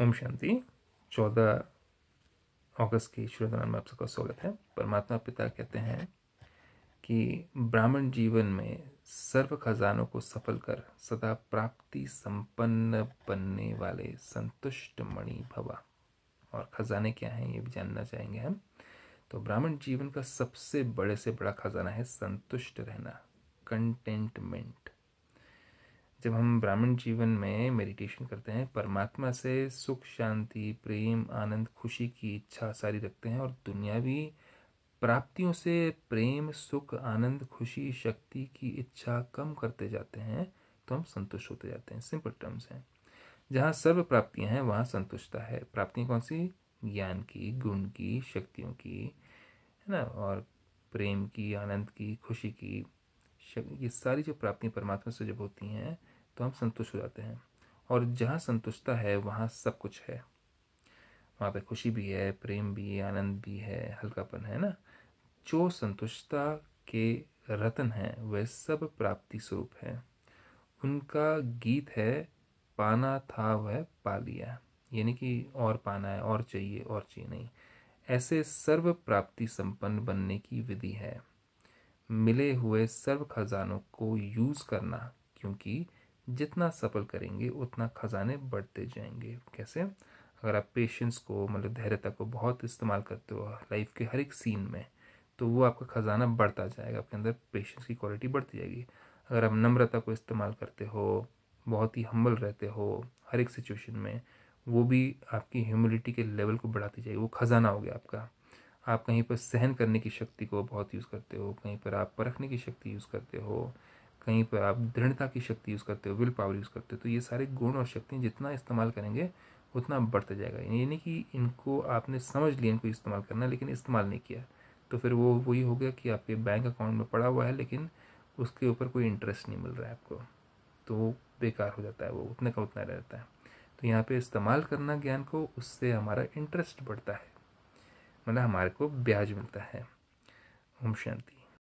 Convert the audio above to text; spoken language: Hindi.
ओम शांति चौदह अगस्त की श्रोतनाम में आप सबका स्वागत है परमात्मा पिता कहते हैं कि ब्राह्मण जीवन में सर्व खजानों को सफल कर सदा प्राप्ति संपन्न बनने वाले संतुष्ट मणि भवा और खजाने क्या हैं ये भी जानना चाहेंगे हम तो ब्राह्मण जीवन का सबसे बड़े से बड़ा खजाना है संतुष्ट रहना कंटेंटमेंट जब हम ब्राह्मण जीवन में मेडिटेशन करते हैं परमात्मा से सुख शांति प्रेम आनंद खुशी की इच्छा सारी रखते हैं और दुनियावी प्राप्तियों से प्रेम सुख आनंद खुशी शक्ति की इच्छा कम करते जाते हैं तो हम संतुष्ट होते जाते हैं सिंपल टर्म्स हैं जहाँ सर्व प्राप्तियाँ हैं वहाँ संतुष्टता है प्राप्तियाँ कौन सी ज्ञान की गुण की शक्तियों की है ना और प्रेम की आनंद की खुशी की ये सारी जो प्राप्तियाँ परमात्मा से जब होती हैं तो हम संतुष्ट हो जाते हैं और जहाँ संतुष्टता है वहाँ सब कुछ है वहाँ पे खुशी भी है प्रेम भी है आनंद भी है हल्कापन है ना जो संतुष्टता के रत्न हैं वह सब प्राप्ति स्वरूप है उनका गीत है पाना था वह पा लिया यानी कि और पाना है और चाहिए और चाहिए नहीं ऐसे सर्व प्राप्ति संपन्न बनने की विधि है मिले हुए सर्व खजानों को यूज़ करना क्योंकि जितना सफल करेंगे उतना खजाने बढ़ते जाएंगे कैसे अगर आप पेशेंस को मतलब धैर्यता को बहुत इस्तेमाल करते हो लाइफ के हर एक सीन में तो वो आपका ख़जाना बढ़ता जाएगा आपके अंदर पेशेंस की क्वालिटी बढ़ती जाएगी अगर आप नम्रता को इस्तेमाल करते हो बहुत ही हम्बल रहते हो हर एक सिचुएशन में वो भी आपकी ह्यूमिलिटी के लेवल को बढ़ाती जाएगी वो ख़जाना हो गया आपका आप कहीं पर सहन करने की शक्ति को बहुत यूज़ करते हो कहीं पर आप परखने की शक्ति यूज़ करते हो कहीं पर आप दृढ़ता की शक्ति यूज़ करते हो विल पावर यूज़ करते हो तो ये सारे गुण और शक्तियाँ जितना इस्तेमाल करेंगे उतना बढ़ता जाएगा यानी कि इनको आपने समझ लिया इनको इस्तेमाल करना लेकिन इस्तेमाल नहीं किया तो फिर वो वही हो गया कि आपके बैंक अकाउंट में पड़ा हुआ है लेकिन उसके ऊपर कोई इंटरेस्ट नहीं मिल रहा है आपको तो वो बेकार हो जाता है वो उतने का उतना रहता है तो यहाँ पे इस्तेमाल करना ज्ञान को उससे हमारा इंटरेस्ट बढ़ता है मतलब हमारे को ब्याज मिलता है ओम शांति